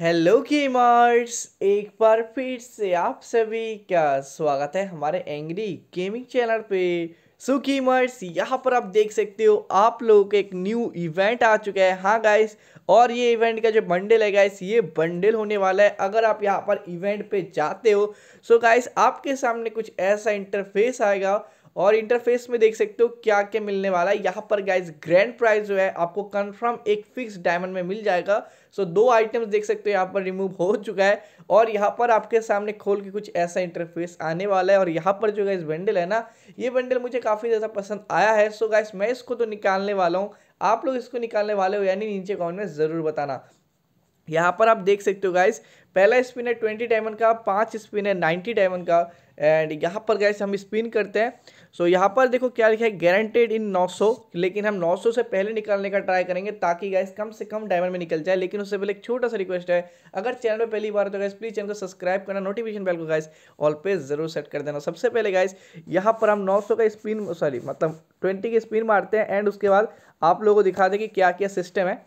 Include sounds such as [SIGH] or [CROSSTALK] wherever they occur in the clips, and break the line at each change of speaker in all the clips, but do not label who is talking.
hello gamers एक बार फिर से आप सभी का स्वागत है हमारे एंग्री गेमिंग चैनल पे सो गेमर्स यहाँ पर आप देख सकते हो आप लोगों का एक न्यू इवेंट आ चुका है हाँ गाइस और ये इवेंट का जो बंडल है गाइस ये बंडल होने वाला है अगर आप यहाँ पर इवेंट पे जाते हो सो गाइस आपके सामने कुछ ऐसा इंटरफेस आएगा और इंटरफेस में देख सकते हो क्या क्या मिलने वाला है यहाँ पर गाइज ग्रैंड प्राइज़ जो है आपको कन्फर्म एक फिक्स डायमंड में मिल जाएगा सो दो आइटम्स देख सकते हो यहाँ पर रिमूव हो चुका है और यहाँ पर आपके सामने खोल के कुछ ऐसा इंटरफेस आने वाला है और यहाँ पर जो गाइज बंडल है ना ये बंडल मुझे काफ़ी ज़्यादा पसंद आया है सो गाइज मैं इसको तो निकालने वाला हूँ आप लोग इसको निकालने वाले हो यानी नीचे कमेंट में ज़रूर बताना यहाँ पर आप देख सकते हो गाइस पहला स्पिन है ट्वेंटी डायमंड का पांच स्पिन है नाइन्टी डायमंड का एंड यहाँ पर गाइस हम स्पिन करते हैं सो so, यहाँ पर देखो क्या लिखा है गारंटेड इन 900 लेकिन हम 900 से पहले निकालने का ट्राई करेंगे ताकि गाइस कम से कम डायमंड में निकल जाए लेकिन उससे पहले एक छोटा सा रिक्वेस्ट है अगर चैनल पर पहली बार तो गाइस प्लीज़ चैनल को सब्सक्राइब करना नोटिफिकेशन बेल को गाइस ऑल पे ज़रूर सेट कर देना सबसे पहले गाइस यहाँ पर हम नौ का स्पिन सॉरी मतलब ट्वेंटी की स्पिन मारते हैं एंड उसके बाद आप लोगों को दिखा दें कि क्या क्या सिस्टम है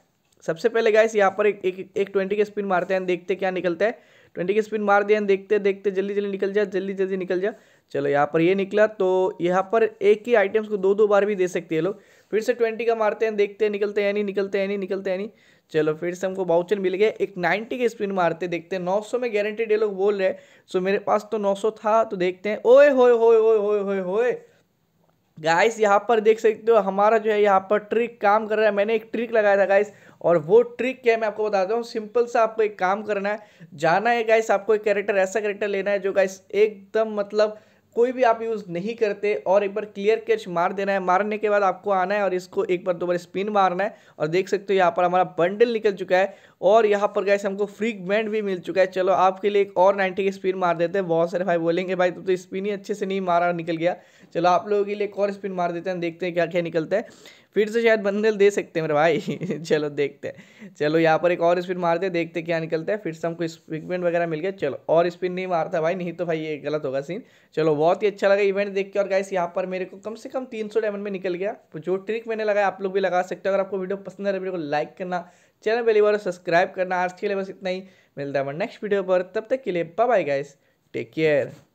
सबसे पहले गाइस यहाँ पर एक एक एक ट्वेंटी के स्पिन मारते हैं देखते क्या निकलता है ट्वेंटी के स्पिन मार दिया देखते देखते जल्दी जल्दी निकल जा जल्दी जल्दी निकल जा चलो यहाँ पर ये निकला तो यहाँ पर एक ही आइटम्स को दो दो बार भी दे सकती है लोग फिर से ट्वेंटी का मारते हैं देखते हैं निकलते हैं नहीं निकलते हैं नहीं निकलते हैं नहीं चलो फिर से हमको बाउचर मिल गया एक नाइन्टी के स्पिन मारते देखते हैं नौ सौ में गारंटीड ये लोग बोल रहे हैं सो मेरे पास तो नौ सौ था तो देखते हैं ओए होए होए होए होए होए होए गाइस यहाँ पर देख सकते हो हमारा जो है यहाँ पर ट्रिक काम कर रहा है मैंने एक ट्रिक लगाया था गाइस और वो ट्रिक क्या है मैं आपको बताता हूँ सिंपल सा आपको एक काम करना है जाना है गाइस आपको एक कैरेक्टर ऐसा कैरेक्टर लेना है जो गाइस एकदम मतलब कोई भी आप यूज़ नहीं करते और एक बार क्लियर कैच मार देना है मारने के बाद आपको आना है और इसको एक बार दो बार स्पिन मारना है और देख सकते हो यहाँ पर हमारा बंडल निकल चुका है और यहाँ पर गैस हमको फ्री बैंड भी मिल चुका है चलो आपके लिए एक और नाइन्टी की स्पिन मार देते हैं बहुत सारे भाई बोलेंगे भाई तुम तो, तो स्पिन ही अच्छे से नहीं मारा निकल गया चलो आप लोगों के लिए एक और स्पिन मार देते हैं देखते हैं क्या क्या निकलता है फिर से शायद बंदल दे सकते हैं मेरे भाई [LAUGHS] चलो देखते हैं चलो यहाँ पर एक और स्पिन मारते हैं देखते क्या निकलता है फिर से हमको इक्विपमेंट वगैरह मिल गया चलो और स्पिन नहीं मारता भाई नहीं तो भाई ये गलत होगा सीन चलो बहुत ही अच्छा लगा इवेंट देख के और गाइस यहाँ पर मेरे को कम से कम तीन सौ डायमंड में निकल गया जो ट्रिक मैंने लगाया आप लोग भी लगा सकते हो अगर आपको वीडियो पसंद आए है वीडियो को लाइक करना चैनल पहली बार सब्सक्राइब करना आज के लिए बस इतना ही मिलता है नेक्स्ट वीडियो पर तब तक के लिए bye bye guys take care